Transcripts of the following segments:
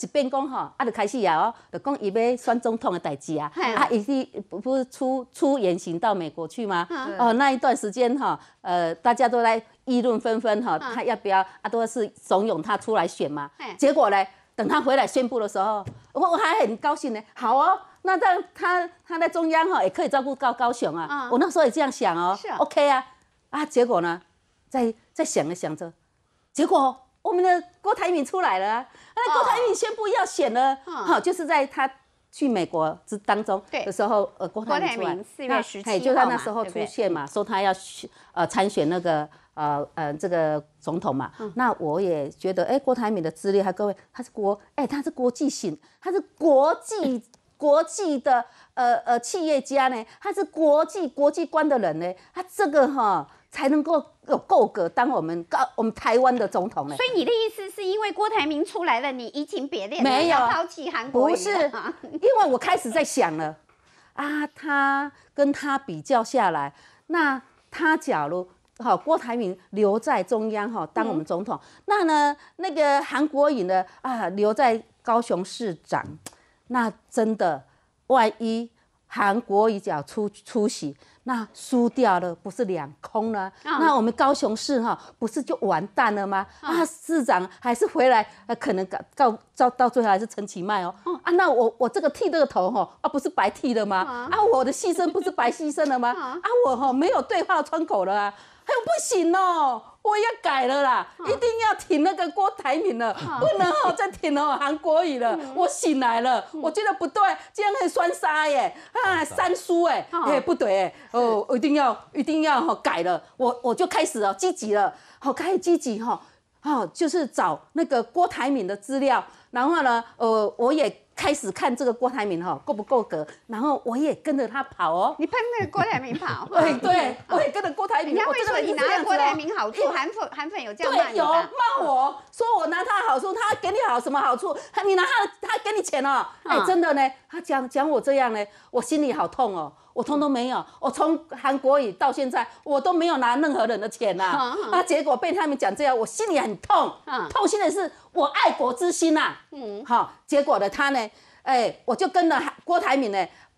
一边讲吼，啊，就开始啊，就讲伊要选总统的代志啊，啊，伊是不不是出出言行到美国去吗？哦，那一段时间哈，呃，大家都在议论纷纷哈，他要不要？啊，都是怂恿他出来选嘛。结果呢，等他回来宣布的时候，我我还很高兴呢，好哦，那在他他在中央哈也可以照顾高高雄啊。我那时候也这样想哦，OK 啊，啊，结果呢，在在想着想着，结果。我们的郭台铭出来了，啊，那郭台铭宣布要选了，哈，就是在他去美国之当中的时候，呃，郭台郭台铭四月十七号嘛，对不对？出现嘛，说他要选呃参选那个呃呃这个总统嘛。那我也觉得，哎，郭台铭的资历还各位，他是国，哎，他是国际性，他是国际 国际的，呃呃企业家呢，他是国际国际观的人呢，他这个哈。才能够有够格当我们高我们台湾的总统呢？所以你的意思是因为郭台铭出来了，你移情别恋，没有抛弃韩国不是，因为我开始在想了，啊，他跟他比较下来，那他假如哈郭台铭留在中央哈当我们总统，那呢那个韩国瑜呢啊留在高雄市长，那真的万一？韩国一脚出出息，那输掉了不是两空了？那我们高雄市哈不是就完蛋了吗？啊，市长还是回来，可能到到到最后还是陈其迈哦。啊，那我我这个剃这个头哈啊，不是白剃了吗？啊，我的牺牲不是白牺牲了吗？啊，我哈没有对话窗口了，啊，还有不行哦。我要改了啦！一定要挺那个郭台铭了，不能哦再挺了韩国语了。我醒来了，我觉得不对，这样很酸杀耶啊三叔哎哎不对哎哦一定要一定要哈改了，我我就开始哦积极了，好开始积极哈好就是找那个郭台铭的资料，然后呢呃我也。开始看这个郭台铭哈够不够格，然后我也跟着他跑哦。你喷那个郭台铭跑？对对，我也跟着郭台铭。你看会什你拿郭台铭好处？韩粉韩粉有这样骂对，有骂我说我拿他的好处，他给你好什么好处？你拿他的，他给你钱哦。哎，真的呢，他讲讲我这样呢，我心里好痛哦，我通通没有。我从韩国语到现在，我都没有拿任何人的钱呐。啊，结果被他们讲这样，我心里很痛。痛心的是我爱国之心呐。嗯，好，结果的他呢？哎，我就跟了郭台铭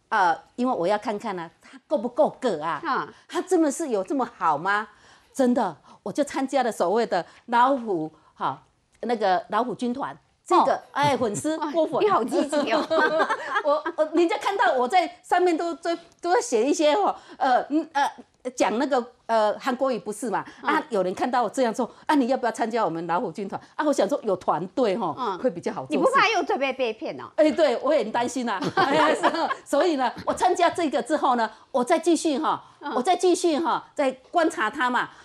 哎，因为我要看看呢，他够不够格啊？他真的是有这么好吗？真的，我就参加了所谓的老虎哈，那个老虎军团，这个哎，粉丝郭粉，你好积极哦。我我人家看到我在上面都都都在写一些吼呃嗯呃讲那个呃韩国语不是嘛啊有人看到我这样做啊你要不要参加我们老虎军团啊我想说有团队哈会比较好做，你不怕又准备被骗哦？哎，对我也很担心啊，所以呢，我参加这个之后呢，我再继续哈，我再继续哈，再观察他嘛。